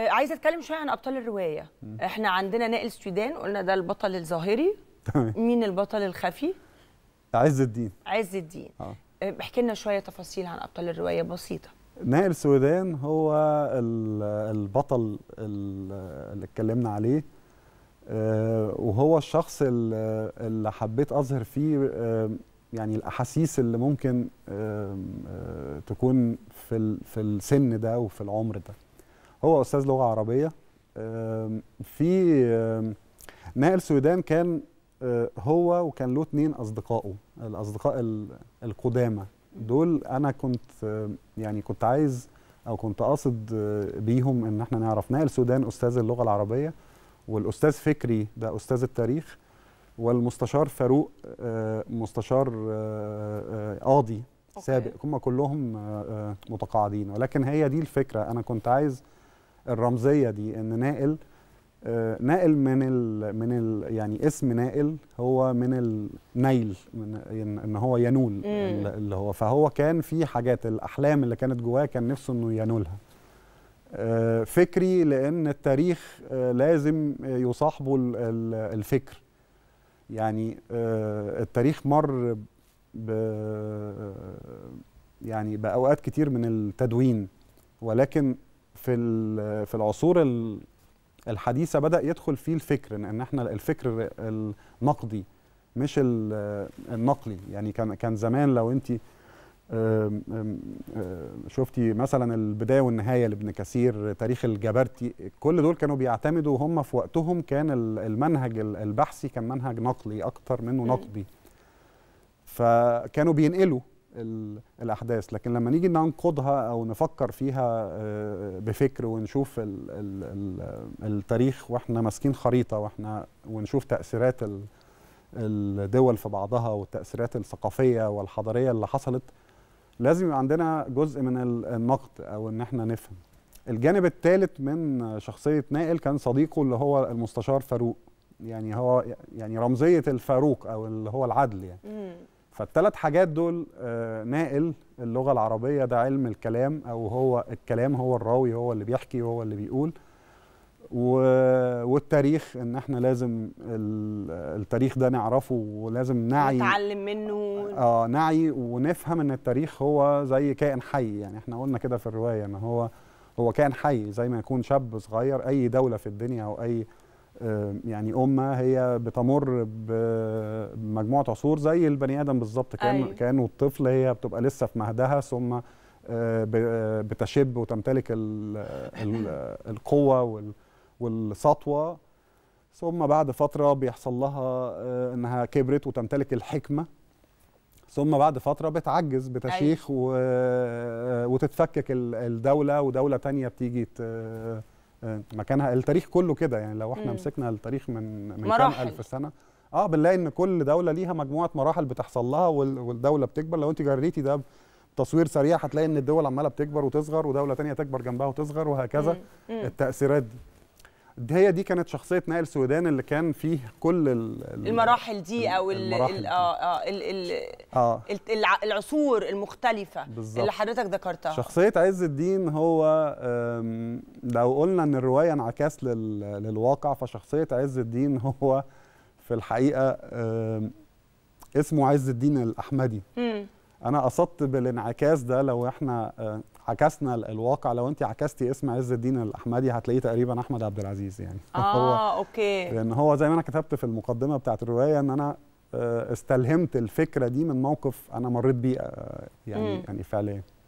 آه، عايزه اتكلم شويه عن ابطال الروايه مم. احنا عندنا نائل سودان قلنا ده البطل الظاهري تمام مين البطل الخفي عز الدين عز الدين اه, آه، احكي لنا شويه تفاصيل عن ابطال الروايه بسيطه نائل سودان هو البطل اللي اتكلمنا عليه آه، وهو الشخص اللي حبيت اظهر فيه يعني الاحاسيس اللي ممكن تكون في في السن ده وفي العمر ده هو استاذ لغه عربيه في نائل سويدان كان آه، هو وكان له اثنين اصدقائه الاصدقاء القدامى دول انا كنت يعني كنت عايز او كنت قاصد آه، بيهم ان احنا نعرف نائل سودان استاذ اللغه العربيه والاستاذ فكري ده استاذ التاريخ والمستشار فاروق آه، مستشار قاضي سابق هم كلهم متقاعدين ولكن هي دي الفكره انا كنت عايز الرمزيه دي ان نائل آه، نائل من ال من ال يعني اسم نائل هو من النيل من يعني ان هو ينول اللي هو فهو كان في حاجات الاحلام اللي كانت جواه كان نفسه انه ينولها آه، فكري لان التاريخ آه، لازم يصاحبه الفكر يعني التاريخ مر ب يعني باوقات كتير من التدوين ولكن في في العصور الحديثه بدا يدخل فيه الفكر ان احنا الفكر النقدي مش النقلي يعني كان كان زمان لو انت شفتي مثلا البدايه والنهايه لابن كثير تاريخ الجبرتي كل دول كانوا بيعتمدوا هم في وقتهم كان المنهج البحثي كان منهج نقلي اكتر منه نقدي فكانوا بينقلوا الاحداث لكن لما نيجي ننقضها او نفكر فيها آه، بفكر ونشوف التاريخ واحنا ماسكين خريطه واحنا ونشوف تاثيرات الدول في بعضها والتاثيرات الثقافيه والحضاريه اللي حصلت لازم يبقى عندنا جزء من النقد او ان احنا نفهم الجانب الثالث من شخصيه نائل كان صديقه اللي هو المستشار فاروق يعني هو يعني رمزيه الفاروق او اللي هو العدل يعني فالثلاث حاجات دول آه، ناقل اللغة العربية ده علم الكلام أو هو الكلام هو الراوي هو اللي بيحكي هو اللي بيقول والتاريخ ان احنا لازم التاريخ ده نعرفه ولازم نعي نتعلم منه اه نعي ونفهم ان التاريخ هو زي كائن حي يعني احنا قلنا كده في الروايه ان هو هو كائن حي زي ما يكون شاب صغير اي دوله في الدنيا او اي آه، يعني امه هي بتمر بمجموعه عصور زي البني ادم بالظبط كان أيوة. كان والطفل هي بتبقى لسه في مهدها ثم آه، آه، بتشب وتمتلك القوه والسطوه ثم بعد فتره بيحصل لها انها كبرت وتمتلك الحكمه ثم بعد فتره بتعجز بتشيخ أيوة. وتتفكك الدوله ودوله تانية بتيجي آه، مكانها التاريخ كله كده يعني لو احنا مسكنا التاريخ من من كام الف سنه اه بنلاقي ان كل دوله ليها مجموعه مراحل بتحصل لها والدوله بتكبر لو انت جريتي ده تصوير سريع هتلاقي ان الدول عماله بتكبر وتصغر ودوله تانية تكبر جنبها وتصغر وهكذا التاثيرات دي هي دي كانت شخصيه نائل سودان اللي كان فيه كل المراحل دي او آه آه, آه. العصور المختلفه بالزبط. اللي حضرتك ذكرتها شخصيه عز الدين هو لو قلنا ان الروايه انعكاس للواقع فشخصيه عز الدين هو في الحقيقه اسمه عز الدين الاحمدي م. انا قصدت بالانعكاس ده لو احنا آه، عكسنا الواقع لو انت عكستي اسم عز الدين الاحمدي هتلاقيه تقريبا احمد عبد العزيز يعني اه هو اوكي لان هو زي ما انا كتبت في المقدمه بتاعه الروايه ان انا آه، استلهمت الفكره دي من موقف انا مريت بيه آه، يعني م. يعني فعليا